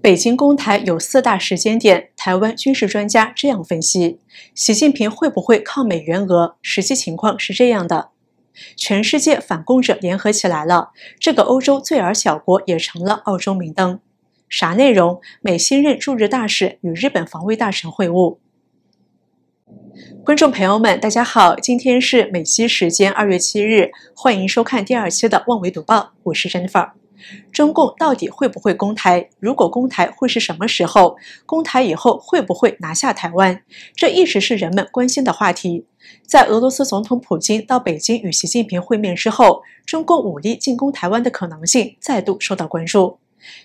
北京公台有四大时间点，台湾军事专家这样分析：习近平会不会抗美援俄？实际情况是这样的：全世界反共者联合起来了，这个欧洲最尔小国也成了澳洲明灯。啥内容？美新任驻日大使与日本防卫大臣会晤。观众朋友们，大家好，今天是美西时间二月七日，欢迎收看第二期的《望维读报》，我是 Jennifer。中共到底会不会攻台？如果攻台，会是什么时候？攻台以后会不会拿下台湾？这一直是人们关心的话题。在俄罗斯总统普京到北京与习近平会面之后，中共武力进攻台湾的可能性再度受到关注。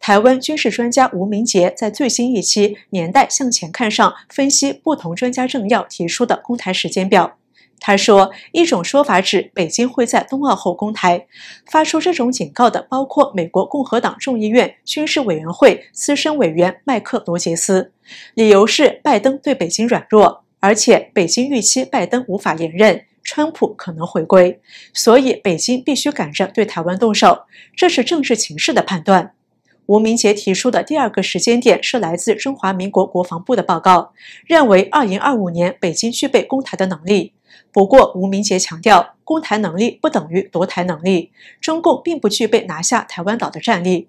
台湾军事专家吴明杰在最新一期《年代向前看》上分析不同专家政要提出的公台时间表。他说，一种说法指北京会在冬奥后公台。发出这种警告的包括美国共和党众议院军事委员会资深委员麦克罗杰斯，理由是拜登对北京软弱，而且北京预期拜登无法连任，川普可能回归，所以北京必须赶着对台湾动手。这是政治情势的判断。吴明杰提出的第二个时间点是来自中华民国国防部的报告，认为二零二五年北京具备攻台的能力。不过，吴明杰强调，攻台能力不等于夺台能力，中共并不具备拿下台湾岛的战力。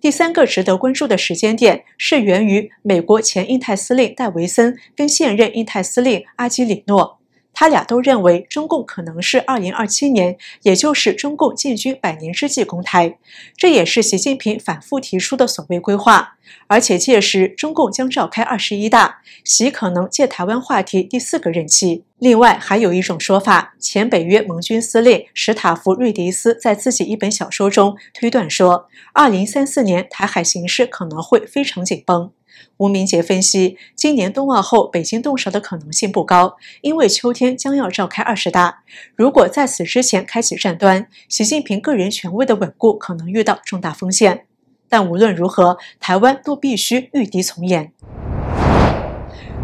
第三个值得关注的时间点是源于美国前印太司令戴维森跟现任印太司令阿基里诺。他俩都认为，中共可能是二零二七年，也就是中共建军百年之际公台，这也是习近平反复提出的所谓规划。而且届时中共将召开二十一大，习可能借台湾话题第四个任期。另外，还有一种说法，前北约盟军司令史塔夫·瑞迪斯在自己一本小说中推断说，二零三四年台海形势可能会非常紧绷。吴明杰分析，今年冬奥后北京动手的可能性不高，因为秋天将要召开二十大。如果在此之前开启战端，习近平个人权威的稳固可能遇到重大风险。但无论如何，台湾都必须御敌从严。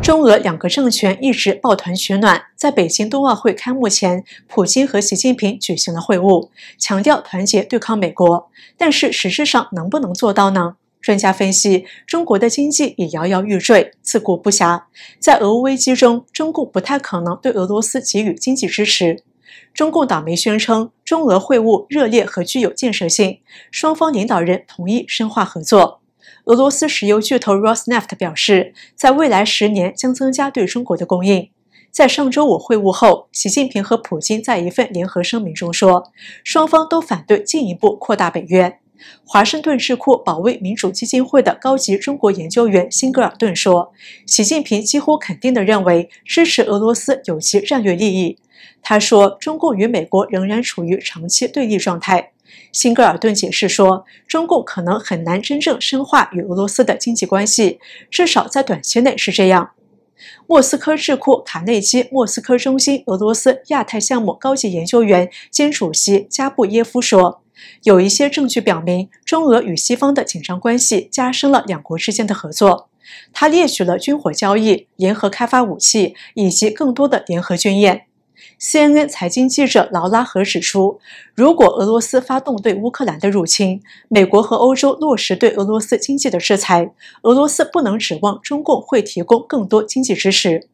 中俄两个政权一直抱团取暖，在北京冬奥会开幕前，普京和习近平举行了会晤，强调团结对抗美国。但是实质上能不能做到呢？专家分析，中国的经济也摇摇欲坠，自顾不暇。在俄乌危机中，中共不太可能对俄罗斯给予经济支持。中共党媒宣称，中俄会晤热烈和具有建设性，双方领导人同意深化合作。俄罗斯石油巨头 Rosneft 表示，在未来十年将增加对中国的供应。在上周五会晤后，习近平和普京在一份联合声明中说，双方都反对进一步扩大北约。华盛顿智库保卫民主基金会的高级中国研究员辛格尔顿说：“习近平几乎肯定地认为，支持俄罗斯有其战略利益。”他说：“中共与美国仍然处于长期对立状态。”辛格尔顿解释说：“中共可能很难真正深化与俄罗斯的经济关系，至少在短期内是这样。”莫斯科智库卡内基莫斯科中心俄罗斯亚太项目高级研究员兼主席加布耶夫说：“有一些证据表明，中俄与西方的紧张关系加深了两国之间的合作。他列举了军火交易、联合开发武器以及更多的联合军演。” CNN 财经记者劳拉·何指出，如果俄罗斯发动对乌克兰的入侵，美国和欧洲落实对俄罗斯经济的制裁，俄罗斯不能指望中共会提供更多经济支持。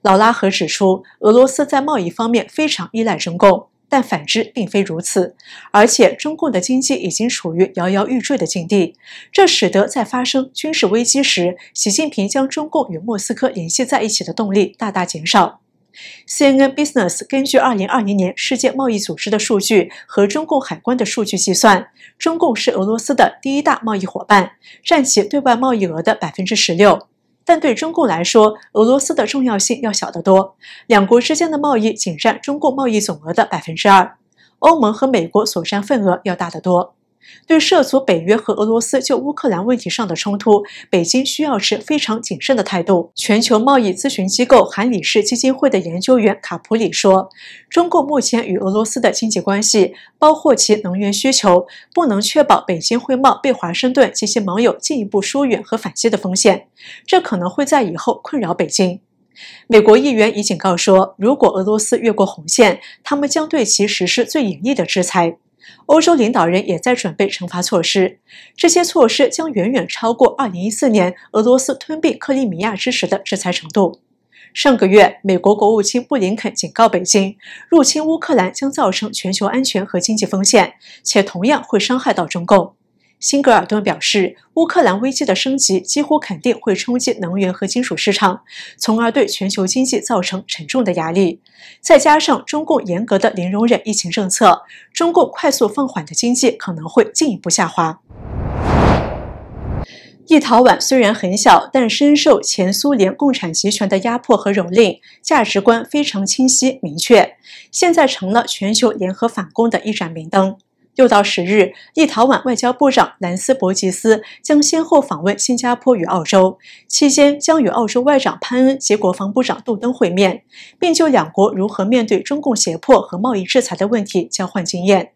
劳拉·何指出，俄罗斯在贸易方面非常依赖中共，但反之并非如此，而且中共的经济已经处于摇摇欲坠的境地，这使得在发生军事危机时，习近平将中共与莫斯科联系在一起的动力大大减少。CNN Business 根据2020年世界贸易组织的数据和中共海关的数据计算，中共是俄罗斯的第一大贸易伙伴，占其对外贸易额的百分之十六。但对中共来说，俄罗斯的重要性要小得多，两国之间的贸易仅占中共贸易总额的百分之二，欧盟和美国所占份额要大得多。对涉足北约和俄罗斯就乌克兰问题上的冲突，北京需要持非常谨慎的态度。全球贸易咨询机构韩理事基金会的研究员卡普里说：“中共目前与俄罗斯的经济关系，包括其能源需求，不能确保北京会冒被华盛顿及其盟友进一步疏远和反击的风险。这可能会在以后困扰北京。”美国议员已警告说，如果俄罗斯越过红线，他们将对其实施最严厉的制裁。欧洲领导人也在准备惩罚措施，这些措施将远远超过2014年俄罗斯吞并克里米亚之时的制裁程度。上个月，美国国务卿布林肯警告北京，入侵乌克兰将造成全球安全和经济风险，且同样会伤害到中共。辛格尔顿表示，乌克兰危机的升级几乎肯定会冲击能源和金属市场，从而对全球经济造成沉重的压力。再加上中共严格的零容忍疫情政策，中共快速放缓的经济可能会进一步下滑。立陶宛虽然很小，但深受前苏联共产集权的压迫和蹂躏，价值观非常清晰明确。现在成了全球联合反攻的一盏明灯。六到十日，立陶宛外交部长兰斯博吉斯将先后访问新加坡与澳洲，期间将与澳洲外长潘恩及国防部长杜登会面，并就两国如何面对中共胁迫和贸易制裁的问题交换经验。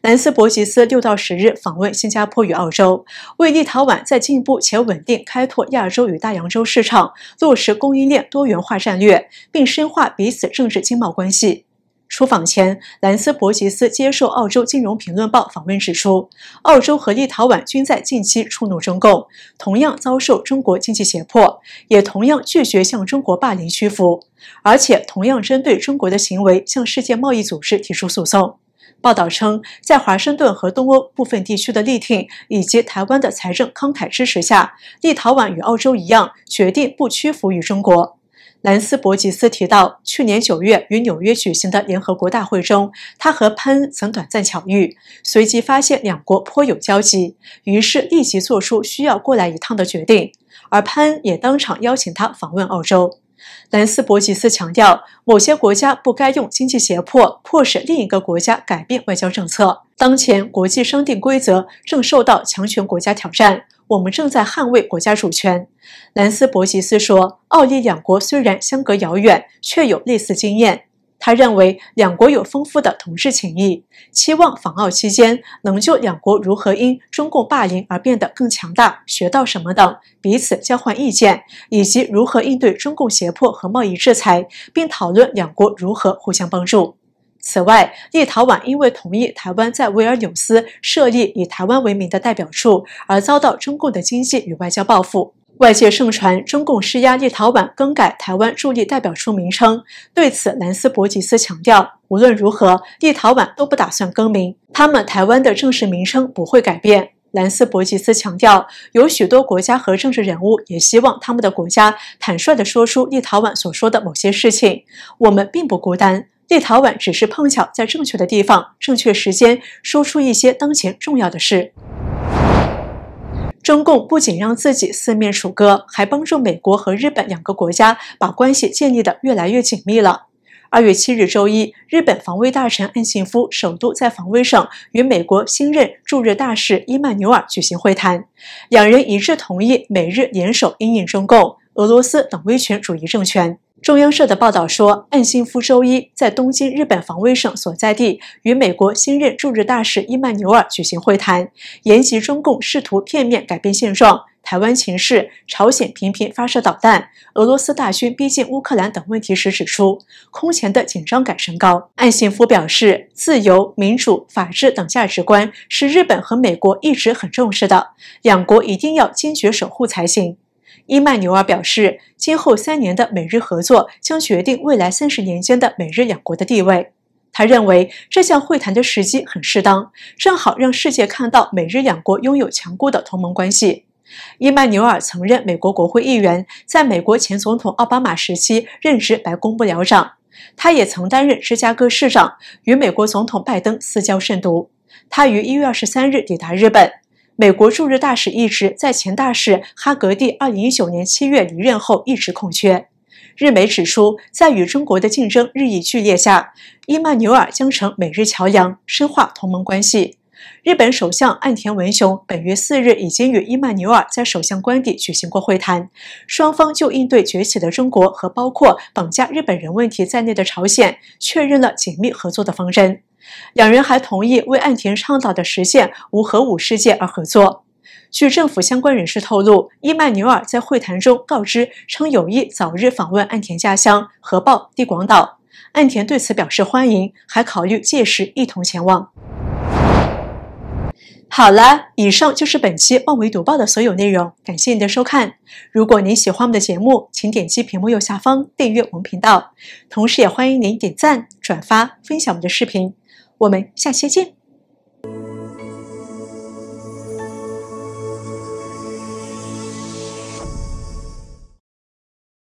兰斯博吉斯六到十日访问新加坡与澳洲，为立陶宛在进一步且稳定开拓亚洲与大洋洲市场、落实供应链多元化战略，并深化彼此政治经贸关系。出访前，兰斯·伯吉斯接受《澳洲金融评论报》访问，指出，澳洲和立陶宛均在近期触怒中共，同样遭受中国经济胁迫，也同样拒绝向中国霸凌屈服，而且同样针对中国的行为向世界贸易组织提出诉讼。报道称，在华盛顿和东欧部分地区的力挺以及台湾的财政慷慨支持下，立陶宛与澳洲一样，决定不屈服于中国。兰斯伯吉斯提到，去年九月与纽约举行的联合国大会中，他和潘恩曾短暂巧遇，随即发现两国颇有交集，于是立即做出需要过来一趟的决定。而潘恩也当场邀请他访问澳洲。兰斯伯吉斯强调，某些国家不该用经济胁迫迫使另一个国家改变外交政策。当前国际商定规则正受到强权国家挑战。我们正在捍卫国家主权，兰斯伯吉斯说。奥利两国虽然相隔遥远，却有类似经验。他认为两国有丰富的同志情谊，期望访澳期间能就两国如何因中共霸凌而变得更强大、学到什么等彼此交换意见，以及如何应对中共胁迫和贸易制裁，并讨论两国如何互相帮助。此外，立陶宛因为同意台湾在维尔纽斯设立以台湾为名的代表处，而遭到中共的经济与外交报复。外界盛传中共施压立陶宛更改台湾驻立代表处名称，对此，兰斯伯吉斯强调，无论如何，立陶宛都不打算更名，他们台湾的正式名称不会改变。兰斯伯吉斯强调，有许多国家和政治人物也希望他们的国家坦率的说出立陶宛所说的某些事情，我们并不孤单。立陶宛只是碰巧在正确的地方、正确时间说出一些当前重要的事。中共不仅让自己四面楚歌，还帮助美国和日本两个国家把关系建立的越来越紧密了。二月七日周一，日本防卫大臣岸信夫首度在防卫省与美国新任驻日大使伊曼纽尔举行会谈，两人一致同意美日联手应对中共、俄罗斯等威权主义政权。中央社的报道说，岸信夫周一在东京日本防卫省所在地与美国新任驻日大使伊曼纽尔举行会谈，谈及中共试图片面改变现状、台湾情势、朝鲜频频发射导弹、俄罗斯大军逼近乌克兰等问题时指出，空前的紧张感升高。岸信夫表示，自由、民主、法治等价值观是日本和美国一直很重视的，两国一定要坚决守护才行。伊曼纽尔表示，今后三年的美日合作将决定未来三十年间的美日两国的地位。他认为这项会谈的时机很适当，正好让世界看到美日两国拥有强固的同盟关系。伊曼纽尔曾任美国国会议员，在美国前总统奥巴马时期任职白宫幕僚长。他也曾担任芝加哥市长，与美国总统拜登私交甚笃。他于一月二十三日抵达日本。美国驻日大使一职在前大使哈格蒂二零一九年七月离任后一直空缺。日媒指出，在与中国的竞争日益剧烈下，伊曼纽尔将成美日桥梁，深化同盟关系。日本首相岸田文雄本月四日已经与伊曼纽尔在首相官邸举行过会谈，双方就应对崛起的中国和包括绑架日本人问题在内的朝鲜，确认了紧密合作的方针。两人还同意为岸田倡导的实现无核武世界而合作。据政府相关人士透露，伊曼纽尔在会谈中告知称，有意早日访问岸田家乡核爆地广岛。岸田对此表示欢迎，还考虑届时一同前往。好了，以上就是本期《万维读报》的所有内容，感谢您的收看。如果您喜欢我们的节目，请点击屏幕右下方订阅我们频道，同时也欢迎您点赞、转发、分享我们的视频。我们下期见。